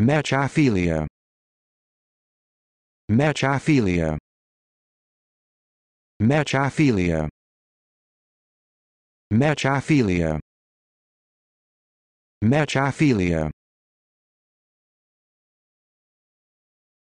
Matchophilia. Matchophilia. Matchophilia. Matchophilia. Matchophilia.